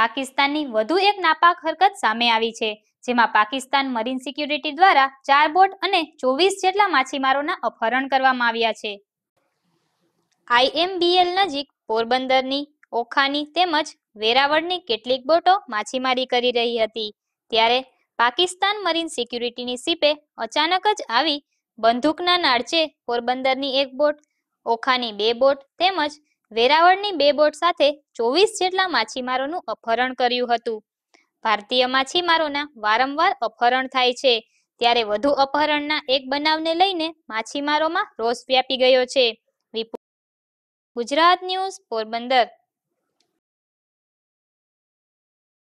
પાકિસ્તાનની વધુ એક નાપાક હરકત સામે આવી છે જેમાં પાકિસ્તાન મરીન સિક્યુરિટી દ્વારા ચાર બોટ અને ચોવીસ જેટલા માછીમારોના અપહરણ કરવામાં આવ્યા છે આઈએમબીએલ નજીક પોરબંદરની ઓખાની તેમજ વેરાવળની કેટલીક બોટો માછીમારી કરી રહી હતી ત્યારે પાકિસ્તાન મરીન સિક્યુરિટીની સીપે અચાનક જ આવી બંદૂકના નાળચે પોરબંદરની એક બોટ ઓખાની બે બોટ તેમજ વેરાવળની બે બોટ સાથે ચોવીસ જેટલા માછીમારોનું અપહરણ કર્યું હતું ભારતીય માછીમારોના વારંવાર અપહરણ થાય છે ત્યારે વધુ અપહરણના એક બનાવને લઈને માછીમારોમાં રોષ વ્યાપી ગયો છે ગુજરાત ન્યૂઝ પોરબંદર